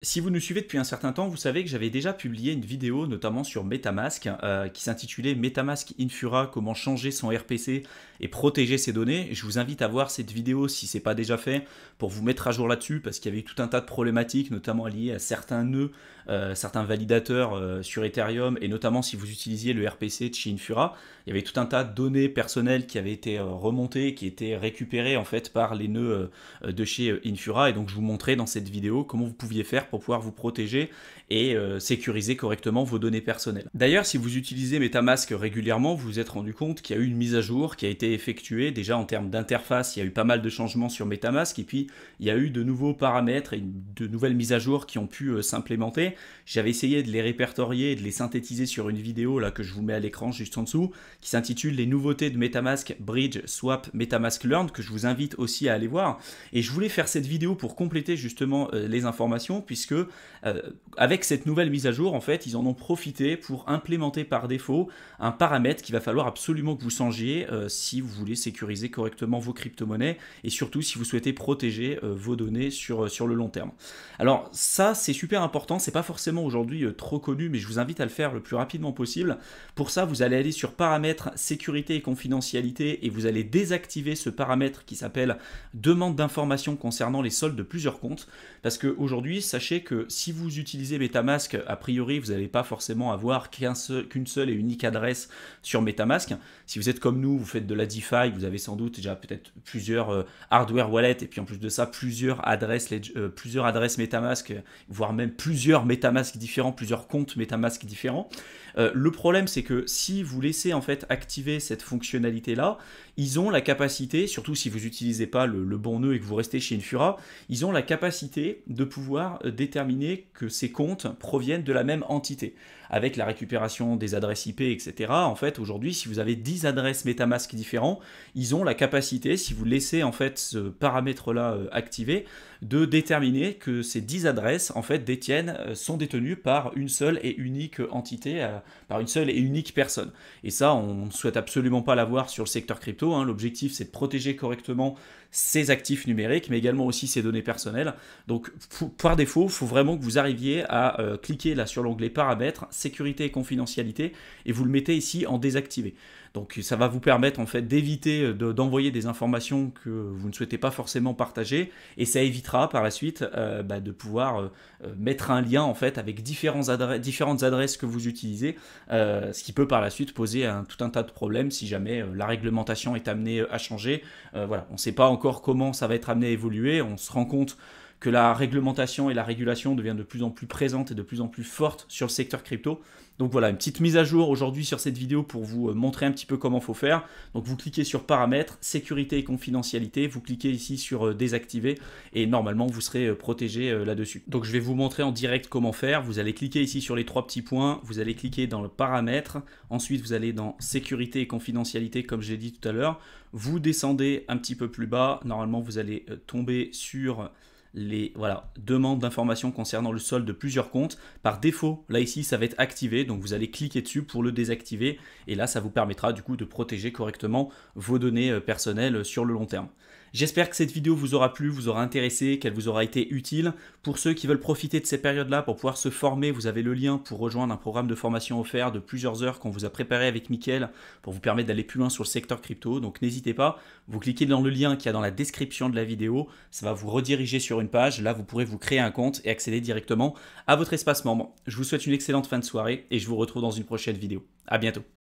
Si vous nous suivez depuis un certain temps, vous savez que j'avais déjà publié une vidéo notamment sur Metamask euh, qui s'intitulait Metamask Infura comment changer son RPC et protéger ses données. Je vous invite à voir cette vidéo si ce n'est pas déjà fait pour vous mettre à jour là-dessus parce qu'il y avait tout un tas de problématiques notamment liées à certains nœuds, euh, certains validateurs euh, sur Ethereum et notamment si vous utilisiez le RPC de chez Infura, il y avait tout un tas de données personnelles qui avaient été remontées, qui étaient récupérées en fait par les nœuds de chez Infura et donc je vous montrais dans cette vidéo comment vous pouviez faire pour pouvoir vous protéger et euh, sécuriser correctement vos données personnelles. D'ailleurs, si vous utilisez MetaMask régulièrement, vous vous êtes rendu compte qu'il y a eu une mise à jour qui a été effectuée. Déjà en termes d'interface, il y a eu pas mal de changements sur MetaMask et puis il y a eu de nouveaux paramètres et de nouvelles mises à jour qui ont pu euh, s'implémenter. J'avais essayé de les répertorier et de les synthétiser sur une vidéo là que je vous mets à l'écran juste en dessous qui s'intitule Les nouveautés de MetaMask Bridge Swap MetaMask Learn que je vous invite aussi à aller voir. Et je voulais faire cette vidéo pour compléter justement euh, les informations puisque puisque euh, avec cette nouvelle mise à jour, en fait, ils en ont profité pour implémenter par défaut un paramètre qu'il va falloir absolument que vous changiez euh, si vous voulez sécuriser correctement vos crypto-monnaies et surtout si vous souhaitez protéger euh, vos données sur, sur le long terme. Alors ça, c'est super important, c'est pas forcément aujourd'hui trop connu, mais je vous invite à le faire le plus rapidement possible. Pour ça, vous allez aller sur paramètres sécurité et confidentialité et vous allez désactiver ce paramètre qui s'appelle demande d'information concernant les soldes de plusieurs comptes, parce qu'aujourd'hui, sachez que si vous utilisez Metamask, a priori, vous n'allez pas forcément avoir qu'une seule et unique adresse sur Metamask. Si vous êtes comme nous, vous faites de la DeFi, vous avez sans doute déjà peut-être plusieurs euh, hardware wallets, et puis en plus de ça, plusieurs adresses, euh, plusieurs adresses Metamask, voire même plusieurs Metamask différents, plusieurs comptes Metamask différents. Euh, le problème, c'est que si vous laissez en fait activer cette fonctionnalité-là, ils ont la capacité, surtout si vous n'utilisez pas le, le bon nœud et que vous restez chez Infura, ils ont la capacité de pouvoir déterminer que ces comptes proviennent de la même entité avec la récupération des adresses IP, etc. En fait, aujourd'hui, si vous avez 10 adresses MetaMask différents, ils ont la capacité, si vous laissez en fait ce paramètre-là euh, activé, de déterminer que ces 10 adresses en fait détiennent, euh, sont détenues par une seule et unique euh, entité, par une seule et unique personne. Et ça, on ne souhaite absolument pas l'avoir sur le secteur crypto. Hein. L'objectif, c'est de protéger correctement ces actifs numériques, mais également aussi ses données personnelles. Donc, par défaut, il faut vraiment que vous arriviez à cliquer là sur l'onglet paramètres, sécurité et confidentialité, et vous le mettez ici en désactivé. Donc ça va vous permettre en fait d'éviter euh, d'envoyer des informations que vous ne souhaitez pas forcément partager, et ça évitera par la suite euh, bah, de pouvoir euh, mettre un lien en fait avec différentes adresses, différentes adresses que vous utilisez, ce qui peut par la suite poser un, tout un tas de problèmes si jamais la réglementation est amenée à changer. voilà, on ne sait pas encore comment ça va être amené à évoluer, on se rend compte que la réglementation et la régulation deviennent de plus en plus présentes et de plus en plus fortes sur le secteur crypto. Donc voilà, une petite mise à jour aujourd'hui sur cette vidéo pour vous euh, montrer un petit peu comment faut faire. Donc vous cliquez sur paramètres, sécurité et confidentialité, vous cliquez ici sur euh, désactiver et normalement vous serez euh, protégé là-dessus. Donc je vais vous montrer en direct comment faire. Vous allez cliquer ici sur les trois petits points, vous allez cliquer dans le paramètres, ensuite vous allez dans sécurité et confidentialité comme j'ai dit tout à l'heure. Vous descendez un petit peu plus bas, normalement vous allez tomber sur les voilà, demandes d'informations concernant le solde de plusieurs comptes. Par défaut, là ici, ça va être activé, donc vous allez cliquer dessus pour le désactiver, et là, ça vous permettra du coup de protéger correctement vos données euh, personnelles sur le long terme. J'espère que cette vidéo vous aura plu, vous aura intéressé, qu'elle vous aura été utile. Pour ceux qui veulent profiter de ces périodes-là pour pouvoir se former, vous avez le lien pour rejoindre un programme de formation offert de plusieurs heures qu'on vous a préparé avec Mickaël pour vous permettre d'aller plus loin sur le secteur crypto. Donc n'hésitez pas, vous cliquez dans le lien qu'il y a dans la description de la vidéo, ça va vous rediriger sur une page. Là, vous pourrez vous créer un compte et accéder directement à votre espace membre. Je vous souhaite une excellente fin de soirée et je vous retrouve dans une prochaine vidéo. À bientôt.